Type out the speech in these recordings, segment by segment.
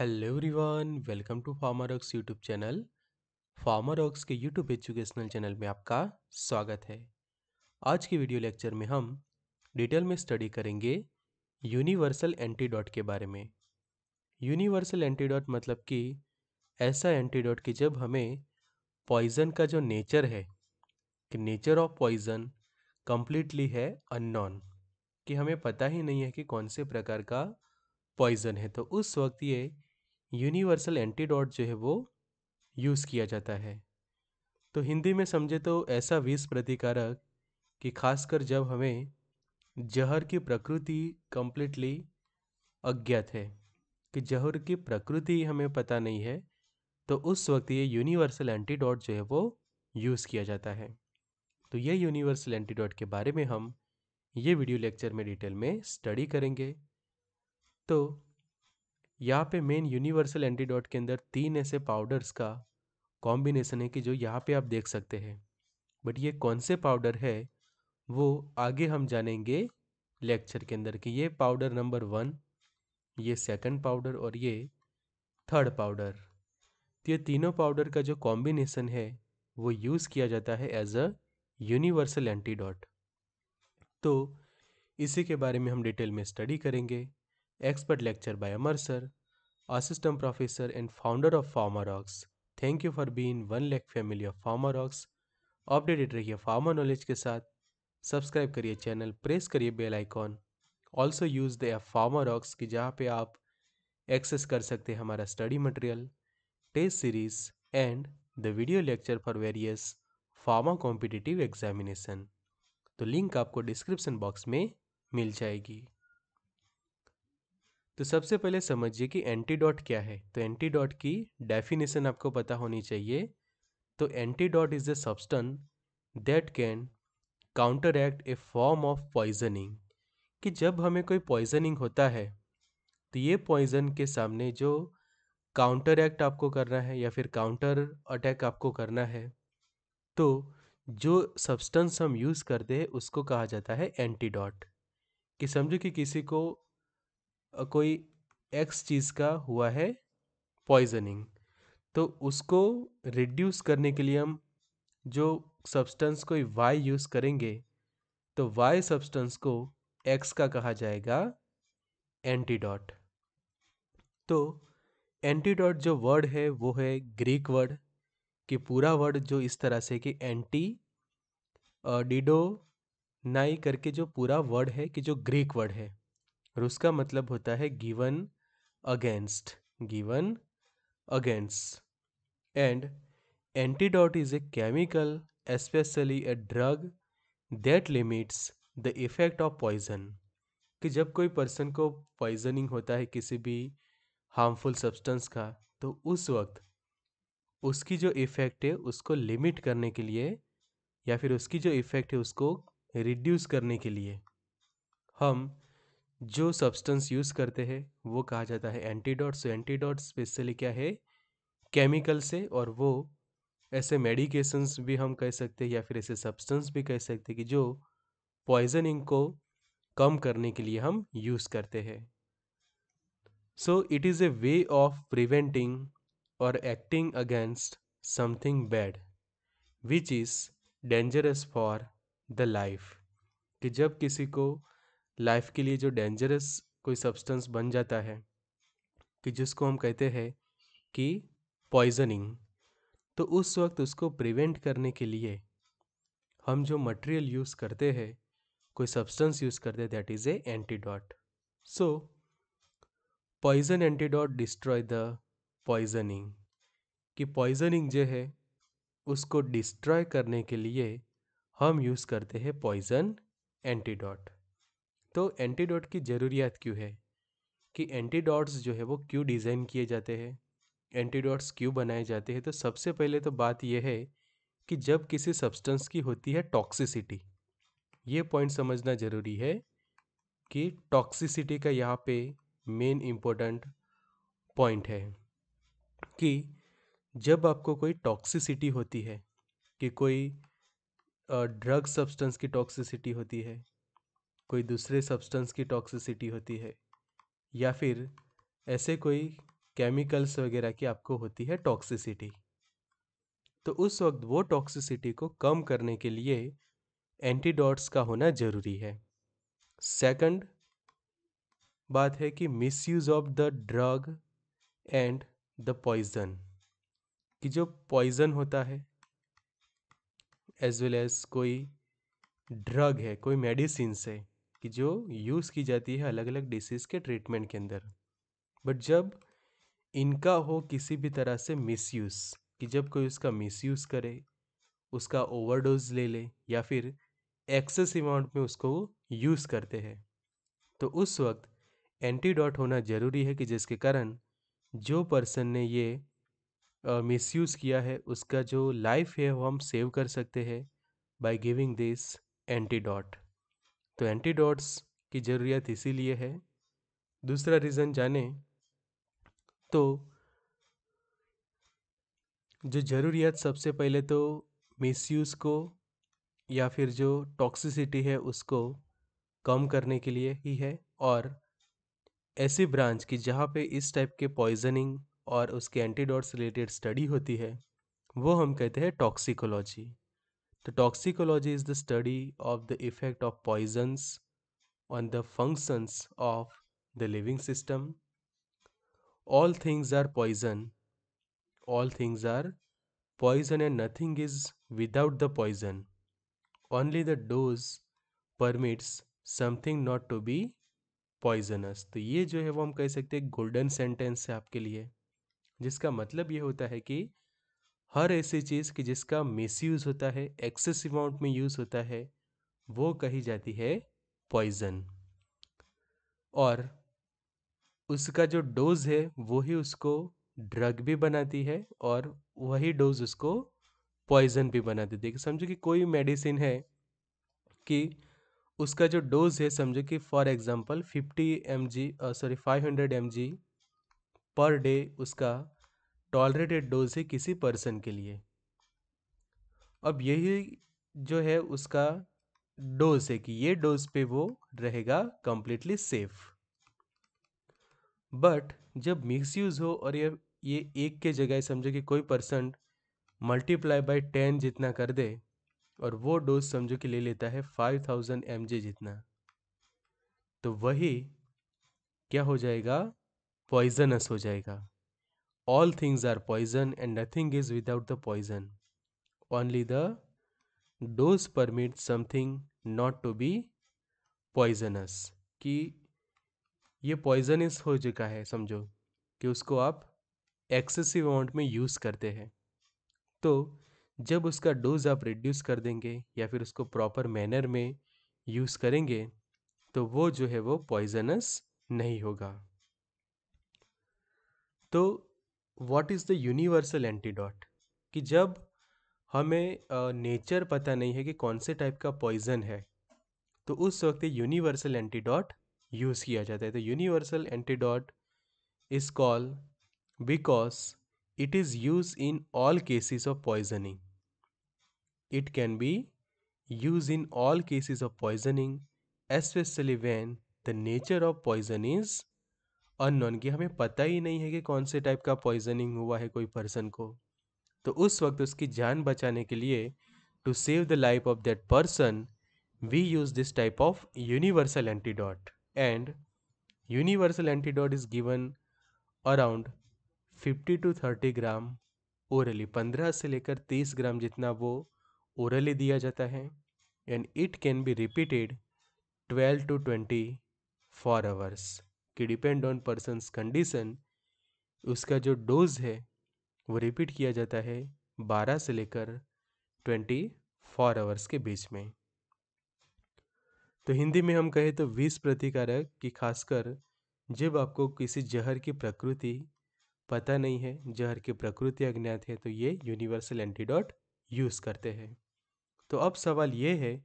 Hello everyone welcome to Pharmarox YouTube channel Pharmarox के YouTube educational channel में आपका स्वागत है आज के वीडियो लेक्चर में हम डिटेल में स्टडी करेंगे यूनिवर्सल एंटीडॉट के बारे में यूनिवर्सल एंटीडॉट मतलब कि ऐसा एंटीडॉट कि जब हमें पॉइजन का जो नेचर है कि नेचर ऑफ पॉइजन कम्प्लीटली है अन कि हमें पता ही नहीं है कि कौन से प्रकार का पॉइजन है तो उस वक्त ये यूनिवर्सल एंटीडॉट जो है वो यूज़ किया जाता है तो हिंदी में समझे तो ऐसा विष प्रतिकारक कि खासकर जब हमें जहर की प्रकृति कम्प्लीटली अज्ञात है कि जहर की प्रकृति हमें पता नहीं है तो उस वक्त ये यूनिवर्सल एंटीडॉट जो है वो यूज़ किया जाता है तो ये यूनिवर्सल एंटीडॉट के बारे में हम ये वीडियो लेक्चर में डिटेल में स्टडी करेंगे तो यहाँ पे मेन यूनिवर्सल एंटीडॉट के अंदर तीन ऐसे पाउडर्स का कॉम्बिनेसन है कि जो यहाँ पे आप देख सकते हैं बट ये कौन से पाउडर है वो आगे हम जानेंगे लेक्चर के अंदर कि ये पाउडर नंबर वन ये सेकंड पाउडर और ये थर्ड पाउडर तो ये तीनों पाउडर का जो कॉम्बिनेसन है वो यूज़ किया जाता है एज अ यूनिवर्सल एंटीडॉट तो इसी के बारे में हम डिटेल में स्टडी करेंगे expert lecture by Amar assistant professor and founder of of Pharmarox. Thank you for being one lakh family of Pharmarox updated रहिए फार्मा नॉलेज के साथ सब्सक्राइब करिए चैनल प्रेस करिए bell icon also use the app Pharmarox की जहाँ पे आप access कर सकते हैं हमारा study material test series and the video lecture for various pharma competitive examination तो लिंक आपको डिस्क्रिप्शन बॉक्स में मिल जाएगी तो सबसे पहले समझिए कि एंटीडॉट क्या है तो एंटीडॉट की डेफिनेशन आपको पता होनी चाहिए तो antidote is a substance that can counteract a form of poisoning कि जब हमें कोई पॉइजनिंग होता है तो ये पॉइजन के सामने जो काउंटर एक्ट आपको करना है या फिर काउंटर अटैक आपको करना है तो जो सब्सटेंस हम यूज़ करते हैं उसको कहा जाता है एंटीडॉट कि समझो कि किसी को कोई एक्स चीज़ का हुआ है पॉइजनिंग तो उसको रिड्यूस करने के लिए हम जो सब्सटेंस कोई वाई यूज़ करेंगे तो वाई सब्सटेंस को एक्स का कहा जाएगा एंटीडॉट तो एंटीडॉट जो वर्ड है वो है ग्रीक वर्ड कि पूरा वर्ड जो इस तरह से कि एंटी डिडो नाई करके जो पूरा वर्ड है कि जो ग्रीक वर्ड है और उसका मतलब होता है given against given against and antidote is a chemical especially a drug that limits the effect of poison कि जब कोई पर्सन को पॉइजनिंग होता है किसी भी हार्मफुल सब्सटेंस का तो उस वक्त उसकी जो इफ़ेक्ट है उसको लिमिट करने के लिए या फिर उसकी जो इफ़ेक्ट है उसको रिड्यूस करने के लिए हम जो सब्सटेंस यूज़ करते हैं वो कहा जाता है एंटीडॉट्स एंटीडोट स्पेशली क्या है केमिकल से और वो ऐसे मेडिकेशंस भी हम कह सकते हैं या फिर ऐसे सब्सटेंस भी कह सकते हैं कि जो पॉइजनिंग को कम करने के लिए हम यूज़ करते हैं so it is a way of preventing और acting against something bad which is dangerous for the life कि जब किसी को लाइफ के लिए जो डेंजरस कोई सब्सटेंस बन जाता है कि जिसको हम कहते हैं कि पॉइजनिंग तो उस वक्त उसको प्रिवेंट करने के लिए हम जो मटेरियल यूज़ करते हैं कोई सब्सटेंस यूज़ करते हैं that is a antidote so poison antidote destroy the poisoning कि पॉइजनिंग जो है उसको डिस्ट्रॉय करने के लिए हम यूज़ करते हैं पॉइजन एंटीडॉट तो एंटीडोट की ज़रूरियात क्यों है कि एंटीडोट्स जो है वो क्यों डिज़ाइन किए जाते हैं एंटीडोट्स क्यों बनाए जाते हैं तो सबसे पहले तो बात यह है कि जब किसी सब्सटेंस की होती है टॉक्सिसिटी ये पॉइंट समझना ज़रूरी है कि टॉक्सिसिटी का यहाँ पे मेन इम्पोर्टेंट पॉइंट है कि जब आपको कोई टॉक्सिसिटी होती है कि कोई ड्रग सब्सटेंस की टॉक्सिसिटी होती है कोई दूसरे सब्सटेंस की टॉक्सिसिटी होती है या फिर ऐसे कोई केमिकल्स वगैरह की आपको होती है टॉक्सिसिटी तो उस वक्त वो टॉक्सिसिटी को कम करने के लिए एंटीडॉट्स का होना ज़रूरी है सेकंड बात है कि misuse of the drug and the poison कि जो पॉइजन होता है एज वेल एज कोई ड्रग है कोई मेडिसिन है कि जो यूज़ की जाती है अलग अलग डिसीज़ के ट्रीटमेंट के अंदर बट जब इनका हो किसी भी तरह से मिसयूज़ कि जब कोई उसका मिसयूज़ करे उसका ओवरडोज ले ले या फिर एक्सेस अमाउंट में उसको यूज़ करते हैं तो उस वक्त एंटीडॉट होना ज़रूरी है कि जिसके कारण जो पर्सन ने ये मिसयूज़ uh, किया है उसका जो लाइफ है वो हम सेव कर सकते हैं बाय गिविंग दिस एंटीडॉट तो एंटीडोट्स की ज़रूरत इसीलिए है दूसरा रीज़न जाने तो जो ज़रूरियात सबसे पहले तो मिसयूज़ को या फिर जो टॉक्सिसिटी है उसको कम करने के लिए ही है और ऐसी ब्रांच कि जहाँ पे इस टाइप के पॉइजनिंग और उसके एंटीडोट्स रिलेटेड स्टडी होती है वो हम कहते हैं toxicology The toxicology is the study of the effect of poisons on the functions of the living system. All things are poison. All things are poison and nothing is without the poison. Only the dose permits something not to be poisonous तो ये जो है वो हम कह सकते हैं golden sentence है आपके लिए जिसका मतलब ये होता है कि हर ऐसी चीज़ कि जिसका यूज़ होता है एक्सेस अमाउंट में यूज़ होता है वो कही जाती है पॉइज़न और उसका जो डोज है वो ही उसको ड्रग भी बनाती है और वही डोज उसको पॉइज़न भी बना देती है समझो कि कोई मेडिसिन है कि उसका जो डोज है समझो कि for example 50 M sorry 500 M per day उसका टॉलरेटेड डोज है किसी पर्सन के लिए अब यही जो है उसका डोज है कि ये डोज पे वो रहेगा कंप्लीटली सेफ बट जब मिक्स यूज हो और ये ये एक के जगह समझो कि कोई पर्सन मल्टीप्लाई बाय टेन जितना कर दे और वो डोज समझो कि ले लेता है फाइव थाउजेंड एम जे जितना तो वही क्या हो जाएगा पॉइजनस हो जाएगा all things are poison and nothing is without the poison. Only the dose permits something not to be poisonous. कि ये poisonous हो चुका है समझो कि उसको आप एक्सेसिव अमाउंट में यूज़ करते हैं तो जब उसका डोज आप रिड्यूस कर देंगे या फिर उसको प्रॉपर मैनर में यूज़ करेंगे तो वो जो है वो पॉइजनस नहीं होगा तो what is the universal antidote कि जब हमें नेचर uh, पता नहीं है कि कौन से टाइप का पॉइजन है तो उस वक्त यूनिवर्सल एंटीडॉट यूज़ किया जाता है तो universal antidote is call because it is use in all cases of poisoning it can be use in all cases of poisoning especially when the nature of poison is unknown कि हमें पता ही नहीं है कि कौन से टाइप का poisoning हुआ है कोई पर्सन को तो उस वक्त उसकी जान बचाने के लिए to save the life of that person we use this type of universal antidote and universal antidote is given around 50 to 30 gram orally 15 से लेकर 30 ग्राम जितना वो ओरली दिया जाता है and it can be repeated 12 to 20 for hours कि depend on person's condition उसका जो डोज है वो रिपीट किया जाता है बारह से लेकर ट्वेंटी फोर आवर्स के बीच में तो हिंदी में हम कहें तो विष प्रतिकारक की खासकर जब आपको किसी जहर की प्रकृति पता नहीं है जहर की प्रकृति अज्ञात है तो ये यूनिवर्सल एंटीडॉट यूज़ करते हैं तो अब सवाल ये है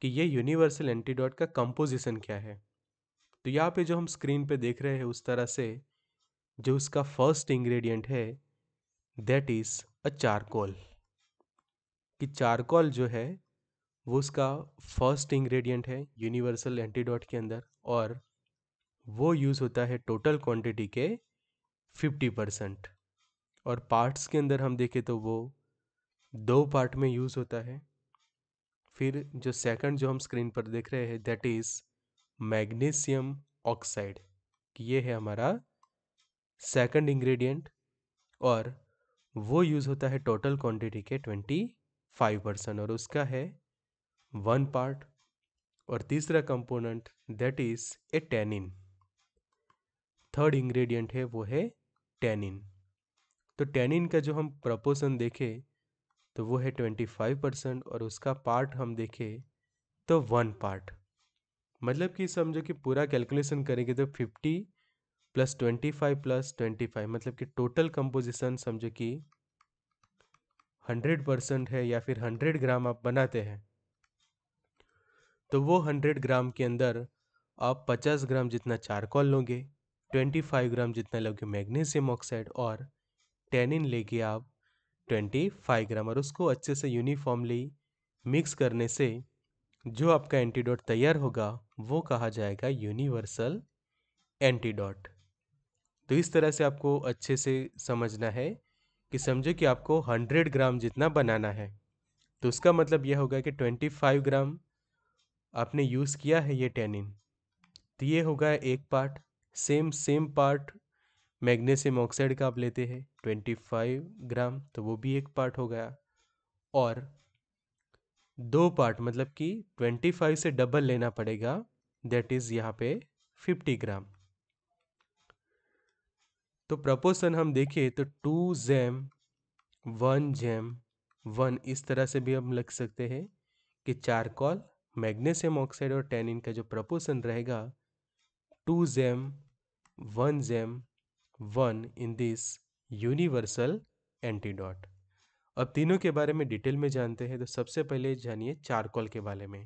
कि ये यूनिवर्सल एंटीडॉट का कंपोजिशन क्या है तो यहाँ पे जो हम स्क्रीन पे देख रहे हैं उस तरह से जो उसका फर्स्ट इंग्रेडिएंट है दैट इज़ अ चारकोल कि चारकोल जो है वो उसका फर्स्ट इंग्रेडिएंट है यूनिवर्सल एंटीडोट के अंदर और वो यूज़ होता है टोटल क्वांटिटी के 50 परसेंट और पार्ट्स के अंदर हम देखें तो वो दो पार्ट में यूज़ होता है फिर जो सेकंड जो हम स्क्रीन पर देख रहे हैं दैट इज़ मैग्नीशियम ऑक्साइड ये है हमारा सेकंड इंग्रेडिएंट और वो यूज़ होता है टोटल क्वांटिटी के ट्वेंटी फाइव परसेंट और उसका है वन पार्ट और तीसरा component that is a tannin third ingredient है वो है टेनिन तो टेनिन का जो हम प्रपोशन देखें तो वो है ट्वेंटी फाइव परसेंट और उसका पार्ट हम देखें तो वन पार्ट मतलब कि समझो कि पूरा कैलकुलेशन करेंगे तो fifty plus twenty five plus twenty five मतलब कि टोटल कंपोजिशन समझो कि हंड्रेड परसेंट है या फिर हंड्रेड ग्राम आप बनाते हैं तो वो हंड्रेड ग्राम के अंदर आप पचास ग्राम जितना चारकोल लोगे ट्वेंटी फाइव ग्राम जितना लोगे मैग्नीशियम ऑक्साइड और टेनिन लेके आप ट्वेंटी फाइव ग्राम और उसको अच्छे से यूनिफॉर्मली मिक्स करने से जो आपका एंटीडोट तैयार होगा वो कहा जाएगा यूनिवर्सल एंटीडोट तो इस तरह से आपको अच्छे से समझना है कि समझो कि आपको 100 ग्राम जितना बनाना है तो उसका मतलब यह होगा कि 25 ग्राम आपने यूज़ किया है ये टेनिन तो ये होगा एक part same same part magnesium oxide का आप लेते हैं 25 ग्राम तो वो भी एक पार्ट हो गया और दो पार्ट मतलब कि ट्वेंटी फाइव से डबल लेना पड़ेगा दैट इज यहाँ पे फिफ्टी ग्राम तो प्रपोर्शन हम देखिए तो टू जैम वन जैम वन इस तरह से भी हम लिख सकते हैं कि चारकोल मैग्नीशियम ऑक्साइड और टेनिन का जो प्रपोर्शन रहेगा टू जैम वन जैम one in this universal antidote अब तीनों के बारे में डिटेल में जानते हैं तो सबसे पहले जानिए चारकोल के बारे में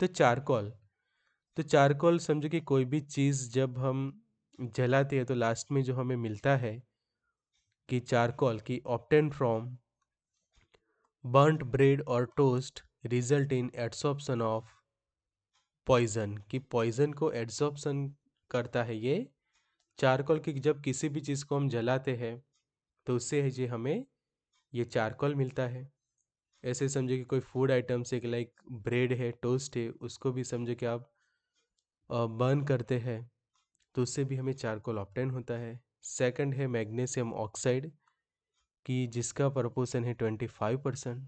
तो चारकोल तो चारकोल समझो कि कोई भी चीज़ जब हम जलाते हैं तो लास्ट में जो हमें मिलता है कि चारकोल की ऑप्टेन फ्रॉम बर्ंट ब्रेड और toast result in adsorption of poison कि पॉइजन को एड्सॉप्शन करता है ये चारकोल की जब किसी भी चीज़ को हम जलाते हैं तो उससे जी हमें ये चारकोल मिलता है ऐसे समझो कि कोई फूड आइटम्स एक लाइक ब्रेड है टोस्ट है उसको भी समझो कि आप बर्न करते हैं तो उससे भी हमें चारकोल ऑप्टेन होता है सेकंड है मैग्नीशियम ऑक्साइड कि जिसका प्रपोशन है twenty five percent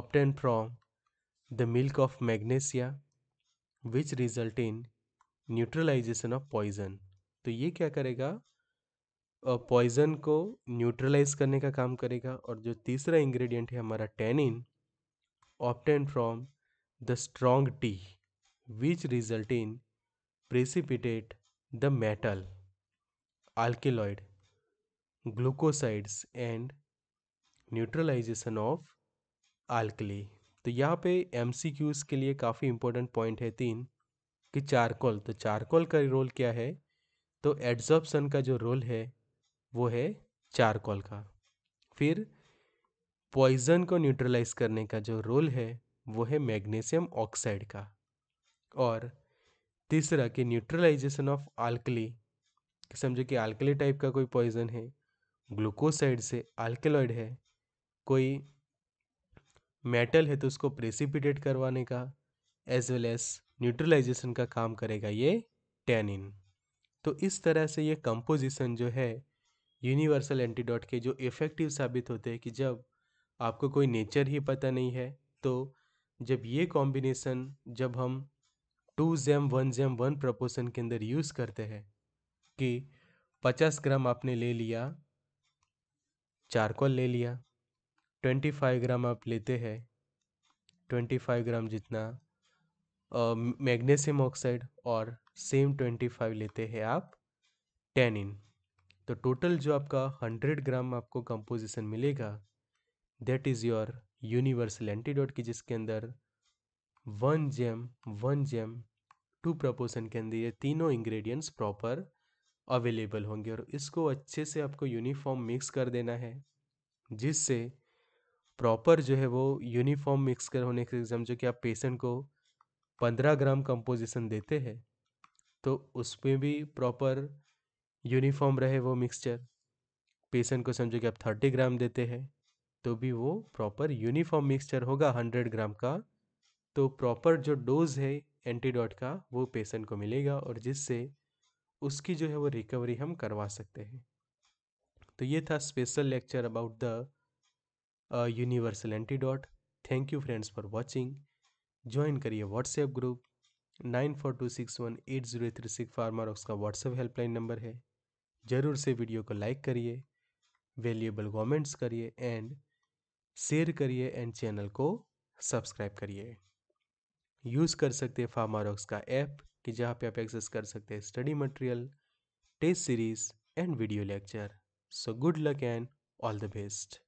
obtained from the milk of magnesia which result in neutralization of poison तो ये क्या करेगा पॉइज़न को न्यूट्रलाइज करने का काम करेगा और जो तीसरा इंग्रेडिएंट है हमारा tannin obtained from the strong tea which result in precipitate the metal alkaloid glucosides and neutralization of alkali तो यहाँ पे एम के लिए काफ़ी इंपॉर्टेंट पॉइंट है तीन कि चारकोल तो चारकोल का रोल क्या है तो एड्जॉर्प्शन का जो रोल है वो है चारकोल का फिर पॉइजन को न्यूट्रलाइज करने का जो रोल है वो है मैग्नीशियम ऑक्साइड का और तीसरा कि न्यूट्रलाइजेशन ऑफ आल्कली समझो कि आल्कली टाइप का कोई पॉइजन है ग्लूकोसाइड से आल्केलॉइड है कोई मेटल है तो उसको प्रेसिपिटेट करवाने का एज वेल एज न्यूट्रलाइजेशन का काम करेगा ये टैनिन तो इस तरह से ये कंपोजिशन जो है यूनिवर्सल एंटीडॉट के जो इफ़ेक्टिव साबित होते हैं कि जब आपको कोई नेचर ही पता नहीं है तो जब ये कॉम्बिनेसन जब हम टू जेम वन जेम वन प्रपोशन के अंदर यूज़ करते हैं कि पचास ग्राम आपने ले लिया चारकोल ले लिया ट्वेंटी फाइव ग्राम आप लेते हैं ट्वेंटी फाइव ग्राम जितना मैग्नीशियम ऑक्साइड और सेम ट्वेंटी फाइव लेते हैं आप टेनिन तो टोटल जो आपका हंड्रेड ग्राम आपको कंपोजिशन मिलेगा that is your universal antidote की जिसके अंदर वन जेम वन जेम टू प्रपोर्शन के अंदर ये तीनों इंग्रेडिएंट्स प्रॉपर अवेलेबल होंगे और इसको अच्छे से आपको यूनिफॉर्म मिक्स कर देना है जिससे प्रॉपर जो है वो यूनिफॉर्म मिक्स कर होने के एग्जाम जो कि आप पेशेंट को पंद्रह ग्राम कंपोजिशन देते हैं तो उसमें भी प्रॉपर यूनिफॉर्म रहे वो मिक्सचर पेशेंट को समझो कि आप थर्टी ग्राम देते हैं तो भी वो प्रॉपर यूनिफॉर्म मिक्सचर होगा हंड्रेड ग्राम का तो प्रॉपर जो डोज है एंटीडॉट का वो पेशेंट को मिलेगा और जिससे उसकी जो है वो रिकवरी हम करवा सकते हैं तो ये था special lecture about the universal antidote thank you friends for watching join करिए WhatsApp group nine four two six one eight zero three six Pharmarox का व्हाट्सएप हेल्पलाइन नंबर है ज़रूर से वीडियो को लाइक करिए वैल्यूएबल कमेंट्स करिए and share करिए and channel को सब्सक्राइब करिए यूज़ कर सकते हैं फार्मारॉक्स का ऐप कि जहाँ पे आप एक्सेस कर सकते हैं study material test series and video lecture so good luck and all the best